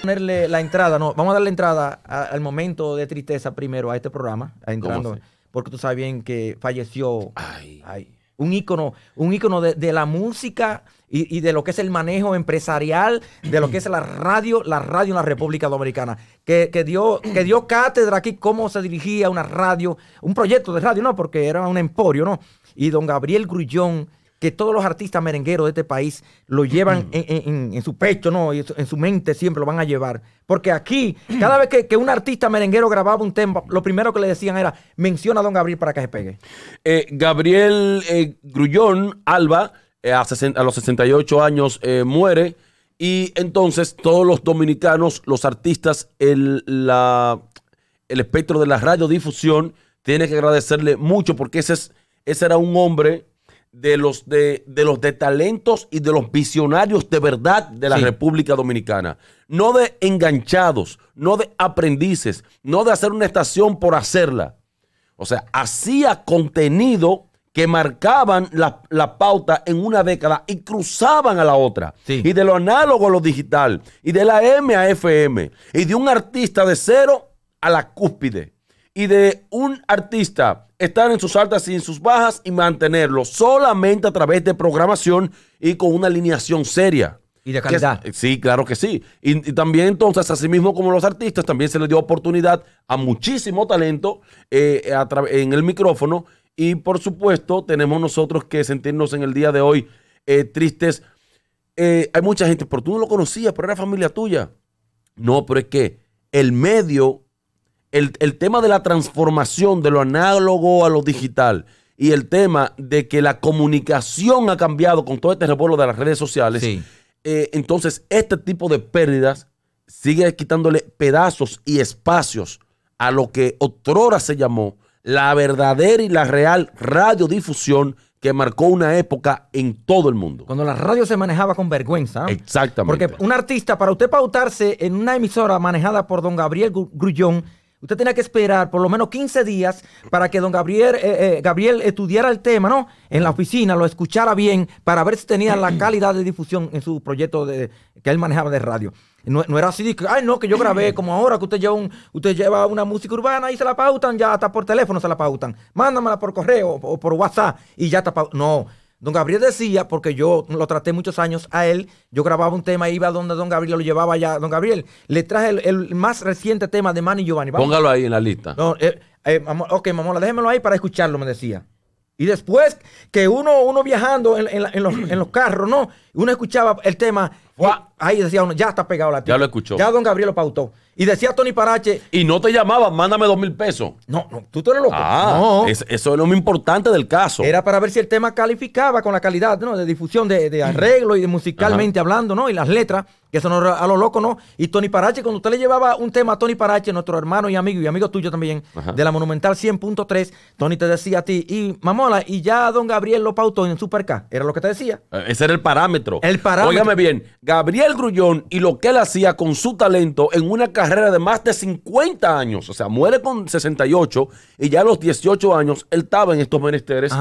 Ponerle la entrada, no, vamos a darle entrada al momento de tristeza primero a este programa, porque tú sabes bien que falleció un ícono, un ícono de, la música y, de lo que es el manejo empresarial, de lo que es la radio, la radio en la República Dominicana, que, dio, que dio cátedra aquí cómo se dirigía una radio, un proyecto de radio, no, porque era un emporio, ¿no? Y don Gabriel Grullón que todos los artistas merengueros de este país lo llevan mm. en, su pecho, ¿no? en su mente siempre lo van a llevar. Porque aquí, cada vez que, un artista merenguero grababa un tema, lo primero que le decían era, menciona a don Gabriel para que se pegue. Eh, Gabriel eh, Grullón Alba, eh, a, los 68 años, muere. Y entonces todos los dominicanos, los artistas, el, espectro de la radiodifusión, tiene que agradecerle mucho porque ese, es, ese era un hombre de los de, los de talentos y de los visionarios de verdad de la República Dominicana. No de enganchados, no de aprendices, no de hacer una estación por hacerla. O sea, hacía contenido que marcaban la, pauta en una década y cruzaban a la otra. Y de lo análogo a lo digital, y de la M a FM, y de un artista de cero a la cúspide y de un artista estar en sus altas y en sus bajas y mantenerlo solamente a través de programación y con una alineación seria. Y de calidad. Eh, sí, claro que sí. Y, también entonces, así mismo como los artistas, también se les dio oportunidad a muchísimo talento eh, en el micrófono. Y por supuesto, tenemos nosotros que sentirnos en el día de hoy eh, tristes. hay mucha gente, pero tú no lo conocías, pero era familia tuya. No, pero es que el medio el, tema de la transformación de lo análogo a lo digital y el tema de que la comunicación ha cambiado con todo este revuelo de las redes sociales, eh, entonces este tipo de pérdidas sigue quitándole pedazos y espacios a lo que otrora se llamó la verdadera y la real radiodifusión que marcó una época en todo el mundo. Cuando la radio se manejaba con vergüenza. Exactamente. Porque un artista, para usted pautarse en una emisora manejada por don Gabriel Grullón, Usted tenía que esperar por lo menos 15 días para que don eh, eh, Gabriel, estudiara el tema, ¿no? En la oficina, lo escuchara bien para ver si tenía la calidad de difusión en su proyecto de, que él manejaba de radio. No, era así ay, no, que yo grabé como ahora, que usted lleva, un, usted lleva una música urbana y se la pautan, ya hasta por teléfono se la pautan. Mándamela por correo o, por WhatsApp y ya está. No. Don Gabriel decía, porque yo lo traté muchos años a él, yo grababa un tema, iba a donde Don Gabriel lo llevaba ya. Don Gabriel, le traje el, más reciente tema de Manny Giovanni. Póngalo ahí en la lista. Eh, eh, ok, mamola, déjemelo ahí para escucharlo, me decía. Y después que uno, uno viajando en, los, carros, ¿no? Uno escuchaba el tema, ahí decía uno, ya está pegado la tía. Ya lo escuchó. Ya Don Gabriel lo pautó. Y decía Tony Parache. Y no te llamaba, mándame dos mil pesos. No, no, tú te eres loco. Ah, eso es lo más importante del caso. Era para ver si el tema calificaba con la calidad ¿no? de difusión, de, mm. arreglo y musicalmente hablando, ¿no? Y las letras. Que eso no a lo loco, ¿no? Y Tony Parache, cuando usted le llevaba un tema a Tony Parache, nuestro hermano y amigo y amigo tuyo también, de la Monumental 100.3, Tony te decía a ti, y Mamola, y ya don Gabriel lo pautó en Super K, era lo que te decía. Eh, ese era el parámetro. El parámetro. Óigame bien, Gabriel Grullón y lo que él hacía con su talento en una carrera de más de 50 años, o sea, muere con 68 y ya a los 18 años él estaba en estos menesteres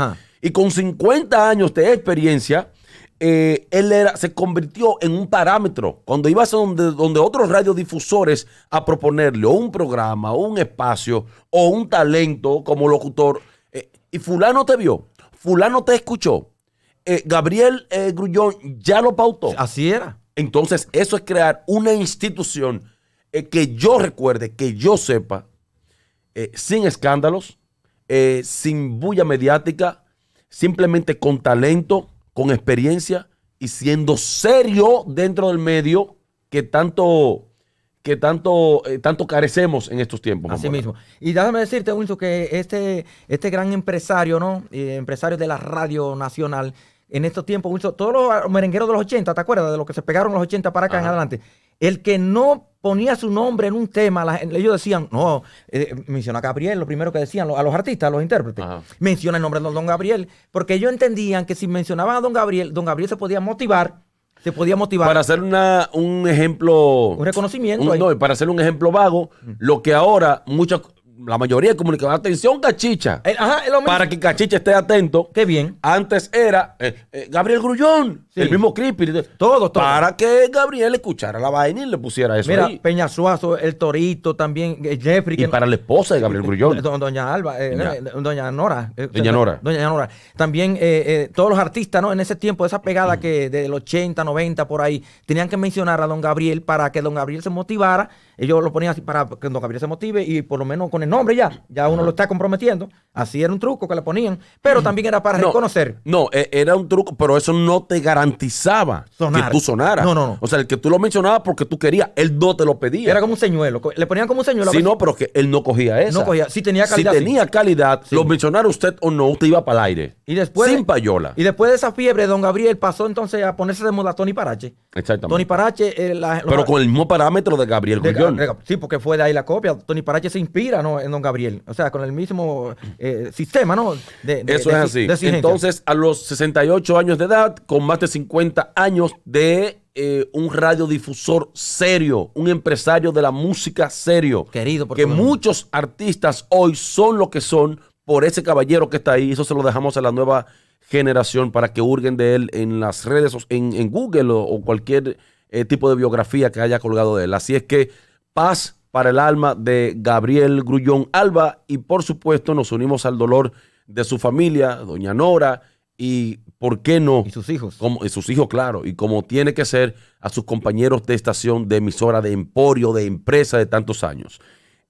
y con 50 años de experiencia eh, él era, se convirtió en un parámetro. Cuando ibas a donde, donde otros radiodifusores a proponerle un programa, un espacio, o un talento como locutor, eh, y fulano te vio, fulano te escuchó, eh, Gabriel Grullón ya lo pautó. Así era. Entonces, eso es crear una institución que yo recuerde, que yo sepa, sin escándalos, sin bulla mediática, simplemente con talento con experiencia y siendo serio dentro del medio que tanto que tanto, eh, tanto carecemos en estos tiempos. Así mismo. Y déjame decirte, Wilson, que este, este gran empresario, ¿no? Eh, empresario de la radio nacional, en estos tiempos, todos los merengueros de los 80, ¿te acuerdas de los que se pegaron los 80 para acá en adelante? El que no ponía su nombre en un tema, ellos decían, no, eh, menciona a Gabriel, lo primero que decían a los artistas, a los intérpretes, menciona el nombre de don Gabriel, porque ellos entendían que si mencionaban a don Gabriel, don Gabriel se podía motivar. Se podía motivar. Para hacer una, un ejemplo. Un reconocimiento. para hacer un ejemplo vago, mm. lo que ahora muchas la mayoría comunicaba, Atención, Cachicha. Eh, ajá, para que Cachicha esté atento. Qué bien. Antes era eh, Gabriel Grullón. El mismo Crispy, todos, Para que Gabriel escuchara la vaina y le pusiera eso. Mira, Peñasuazo, el Torito también, eh, Jeffrey. Y para la esposa de Gabriel Grullón. doña Alba, eh, eh, doña. Nora. doña Nora. Doña Nora. También todos los artistas, ¿no? En ese tiempo, esa pegada que del 80, 90, por ahí, tenían que mencionar a don Gabriel para que don Gabriel se motivara. Ellos lo ponían así para que don Gabriel se motive y por lo menos con el nombre ya, ya uno lo está comprometiendo. Así era un truco que le ponían, pero también era para reconocer. No, e, era un truco, pero eso no te garantiza que tú sonaras. No, no, no. O sea, el que tú lo mencionabas porque tú querías, él no te lo pedía. Era como un señuelo. Le ponían como un señuelo. Sí, no, pero que él no cogía eso. No cogía. Si tenía calidad. Si tenía calidad, lo mencionara usted o no, usted iba para el aire. Y después. Sin payola. Y después de esa fiebre, don Gabriel pasó entonces a ponerse de moda Tony Parache. Exactamente. Tony Parache. Eh, pero con el mismo parámetro de Gabriel de, Sí, porque fue de ahí la copia. Tony Parache se inspira ¿no? en don Gabriel. O sea, con el mismo eh, sistema, ¿no? De, eso es así. Entonces, a los 68 años de edad, con más de 50 años de eh, un radiodifusor serio, un empresario de la música serio. Querido, porque muchos artistas hoy son lo que son por ese caballero que está ahí. Eso se lo dejamos a la nueva generación para que hurguen de él en las redes, en, en Google o, cualquier eh, tipo de biografía que haya colgado de él. Así es que paz para el alma de Gabriel Grullón Alba y por supuesto nos unimos al dolor de su familia, doña Nora y por qué no. Y sus hijos. Como, y sus hijos, claro. Y como tiene que ser a sus compañeros de estación, de emisora, de emporio, de empresa de tantos años.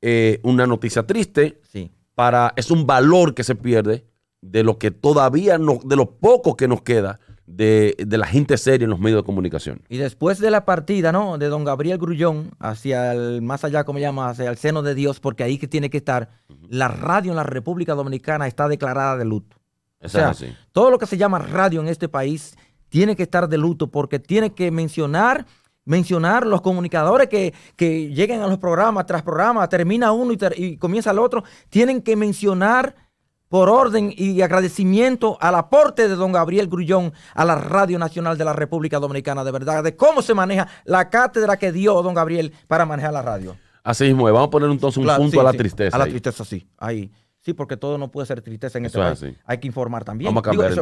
Eh, una noticia triste. Sí. Para, es un valor que se pierde de lo que todavía no, de lo poco que nos queda de, de, la gente seria en los medios de comunicación. Y después de la partida, ¿no? De don Gabriel Grullón hacia el, más allá, como llama, hacia el seno de Dios, porque ahí que tiene que estar, la radio en la República Dominicana está declarada de luto. O sea, todo lo que se llama radio en este país tiene que estar de luto porque tiene que mencionar mencionar los comunicadores que, lleguen a los programas tras programas, termina uno y, comienza el otro, tienen que mencionar por orden y agradecimiento al aporte de don Gabriel Grullón a la Radio Nacional de la República Dominicana, de verdad, de cómo se maneja la cátedra que dio don Gabriel para manejar la radio. Así mismo, vamos a poner entonces un punto a la tristeza. A la tristeza, sí, ahí. Sí, porque todo no puede ser tristeza en este eso este país. Hay que informar también. Vamos a cambiar.